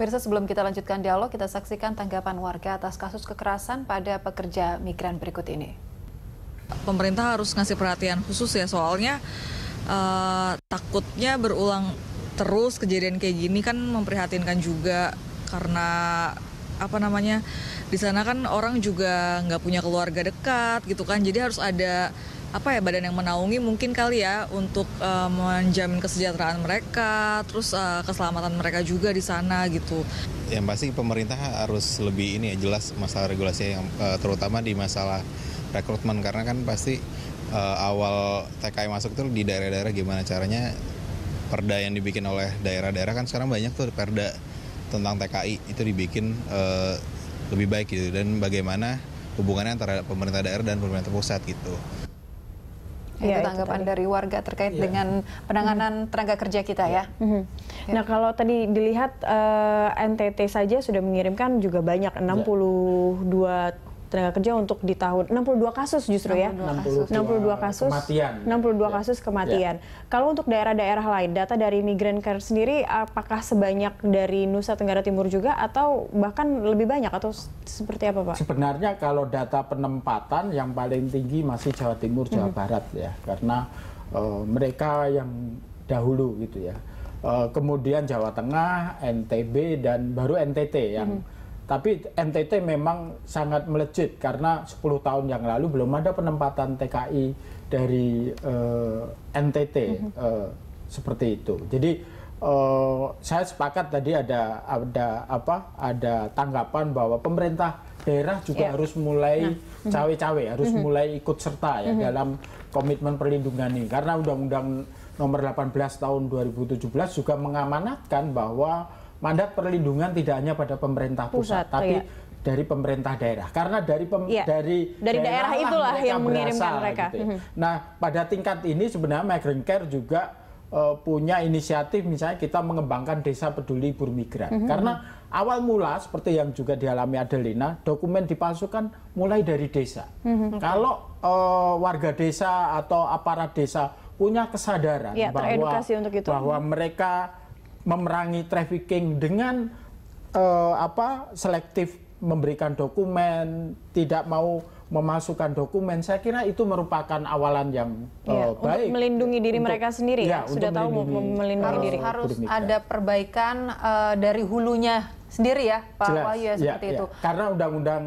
Pemirsa sebelum kita lanjutkan dialog, kita saksikan tanggapan warga atas kasus kekerasan pada pekerja migran berikut ini. Pemerintah harus ngasih perhatian khusus ya soalnya uh, takutnya berulang terus kejadian kayak gini kan memprihatinkan juga karena apa namanya di sana kan orang juga nggak punya keluarga dekat gitu kan jadi harus ada apa ya badan yang menaungi mungkin kali ya untuk uh, menjamin kesejahteraan mereka, terus uh, keselamatan mereka juga di sana gitu. Yang pasti pemerintah harus lebih ini ya jelas masalah regulasi yang uh, terutama di masalah rekrutmen karena kan pasti uh, awal TKI masuk itu di daerah-daerah gimana caranya perda yang dibikin oleh daerah-daerah kan sekarang banyak tuh perda tentang TKI itu dibikin uh, lebih baik gitu dan bagaimana hubungannya antara pemerintah daerah dan pemerintah pusat gitu ya, itu tanggapan itu dari warga terkait ya. dengan penanganan hmm. tenaga kerja kita ya. Hmm. ya. Nah kalau tadi dilihat uh, eh, NTT saja sudah mengirimkan juga banyak 62 ya tenaga kerja untuk di tahun 62 kasus justru 62 ya. 62 kasus. 62 kasus kematian. 62 ya. kasus kematian. Ya. Kalau untuk daerah-daerah lain, data dari Migran Care sendiri apakah sebanyak dari Nusa Tenggara Timur juga atau bahkan lebih banyak atau seperti apa, Pak? Sebenarnya kalau data penempatan yang paling tinggi masih Jawa Timur, Jawa -hmm. Barat ya. Karena uh, mereka yang dahulu gitu ya. Uh, kemudian Jawa Tengah, NTB dan baru NTT yang -hmm tapi NTT memang sangat melejit karena 10 tahun yang lalu belum ada penempatan TKI dari uh, eh, NTT mm -hmm. uh, eh, seperti itu. Jadi uh, saya sepakat tadi ada ada apa? Ada tanggapan bahwa pemerintah daerah juga yeah. harus mulai nah, mm-hmm. cawe-cawe, harus mm -hmm. mulai ikut serta ya mm -hmm. dalam komitmen perlindungan ini karena undang-undang nomor 18 tahun 2017 juga mengamanatkan bahwa mandat perlindungan tidak hanya pada pemerintah pusat, pusat oh tapi iya. dari pemerintah daerah. Karena dari pem, iya. dari, dari daerah, daerah itulah mereka yang mengirimkan berasal, mereka. Gitu mm-hmm. Nah, pada tingkat ini sebenarnya migrant care juga uh, punya inisiatif misalnya kita mengembangkan desa peduli buruh migran. Mm-hmm. Karena awal mula seperti yang juga dialami Adelina, dokumen dipalsukan mulai dari desa. Mm-hmm. Kalau uh, warga desa atau aparat desa punya kesadaran ya, bahwa untuk itu. bahwa mhm. mereka memerangi trafficking dengan uh, apa selektif memberikan dokumen, tidak mau memasukkan dokumen, saya kira itu merupakan awalan yang ya, uh, baik. Untuk melindungi diri untuk, mereka sendiri ya, ya sudah tahu melindungi, melindungi harus, diri. Harus ada perbaikan uh, dari hulunya sendiri ya Pak Jelas, Wahyu ya, ya seperti ya, itu. Ya. Karena Undang-Undang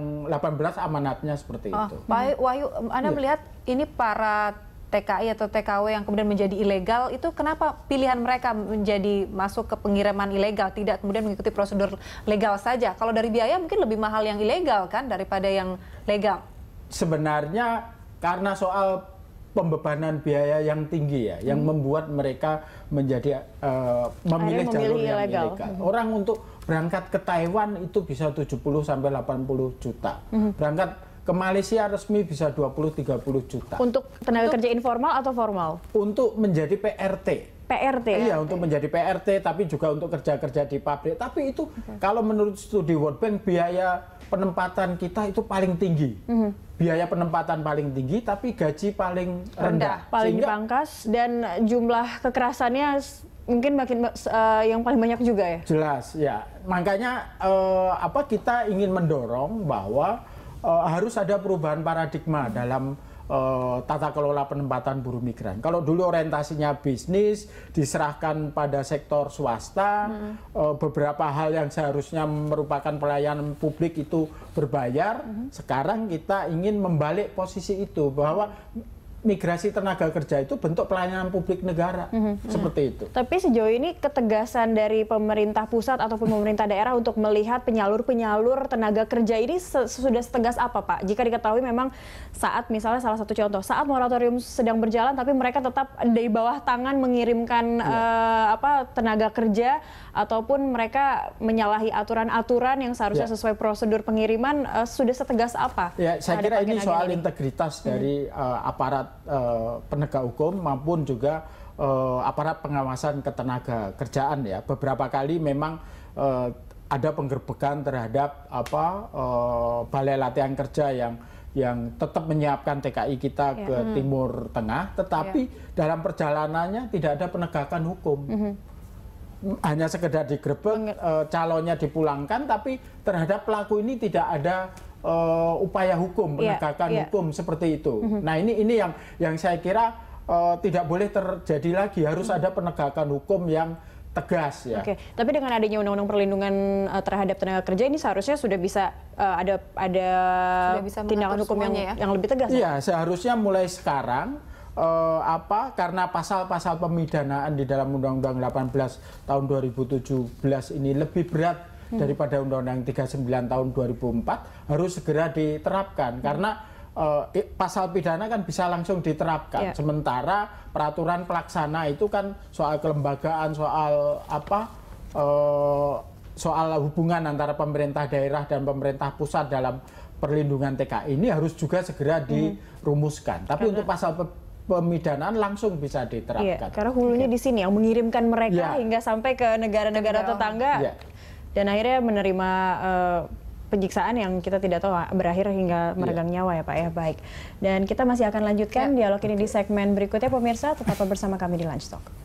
18 amanatnya seperti oh, itu. Pak Wahyu, Anda ya. melihat ini para TKI atau TKW yang kemudian menjadi ilegal itu kenapa pilihan mereka menjadi masuk ke pengiriman ilegal tidak kemudian mengikuti prosedur legal saja kalau dari biaya mungkin lebih mahal yang ilegal kan daripada yang legal sebenarnya karena soal pembebanan biaya yang tinggi ya yang hmm. membuat mereka menjadi uh, memilih, memilih jalur yang ilegal. ilegal. Hmm. Orang untuk berangkat ke Taiwan itu bisa 70 sampai 80 juta. Hmm. Berangkat ke Malaysia resmi bisa 20-30 juta. Untuk tenaga untuk, kerja informal atau formal? Untuk menjadi PRT. PRT. Eh, ya? iya, untuk menjadi PRT tapi juga untuk kerja-kerja di pabrik. Tapi itu okay. kalau menurut studi World Bank biaya penempatan kita itu paling tinggi. Mm -hmm. Biaya penempatan paling tinggi tapi gaji paling rendah. rendah. Paling Sehingga, dipangkas dan jumlah kekerasannya mungkin makin uh, yang paling banyak juga ya. Jelas, ya. Makanya uh, apa kita ingin mendorong bahwa uh, harus ada perubahan paradigma hmm. dalam eh, tata kelola penempatan buruh migran. Kalau dulu orientasinya bisnis diserahkan pada sektor swasta, hmm. Eh, beberapa hal yang seharusnya merupakan pelayanan publik itu berbayar. Hmm. Sekarang kita ingin membalik posisi itu bahwa migrasi tenaga kerja itu bentuk pelayanan publik negara mm-hmm. seperti itu. Tapi sejauh ini ketegasan dari pemerintah pusat ataupun pemerintah daerah untuk melihat penyalur-penyalur tenaga kerja ini sudah setegas apa, Pak? Jika diketahui memang saat misalnya salah satu contoh saat moratorium sedang berjalan tapi mereka tetap di bawah tangan mengirimkan yeah. Iya. uh, apa tenaga kerja ataupun mereka menyalahi aturan-aturan yang seharusnya ya. sesuai prosedur pengiriman uh, sudah setegas apa? Ya, saya kira ini soal ini. integritas hmm. dari uh, aparat uh, penegak hukum maupun juga uh, aparat pengawasan ketenaga kerjaan ya. Beberapa kali memang uh, ada penggerbekan terhadap apa uh, balai latihan kerja yang yang tetap menyiapkan TKI kita ya. ke hmm. Timur Tengah, tetapi ya. dalam perjalanannya tidak ada penegakan hukum. -hmm hanya sekedar digrebek, e, eh, calonnya dipulangkan, tapi terhadap pelaku ini tidak ada e, upaya hukum iya, penegakan yeah, yeah. hukum seperti itu. Mm -hmm. Nah ini ini yang yang saya kira e, tidak boleh terjadi lagi, harus mm -hmm. ada penegakan hukum yang tegas ya. Oke, okay. tapi dengan adanya undang-undang perlindungan uh, terhadap tenaga kerja ini seharusnya sudah bisa uh, ada ada bisa tindakan hukum yang ya? yang lebih tegas. Ya? Iya, kan? seharusnya mulai sekarang eh, apa karena pasal-pasal pemidanaan di dalam Undang-Undang 18 tahun 2017 ini lebih berat hmm. daripada Undang-Undang 39 tahun 2004 harus segera diterapkan hmm. karena uh, pasal pidana kan bisa langsung diterapkan. Yeah. Sementara peraturan pelaksana itu kan soal kelembagaan, soal apa uh, soal hubungan antara pemerintah daerah dan pemerintah pusat dalam perlindungan TKI ini harus juga segera hmm. dirumuskan. Hmm. Tapi Karena... untuk pasal pemidanaan langsung bisa diterapkan. Ya, karena hulunya okay. di sini yang mengirimkan mereka ya. hingga sampai ke negara-negara tetangga ya. dan akhirnya menerima uh, penyiksaan yang kita tidak tahu ah, berakhir hingga meregang ya. nyawa ya Pak ya baik. Dan kita masih akan lanjutkan ya. dialog ini di segmen berikutnya pemirsa tetap bersama kami di Lunch Talk.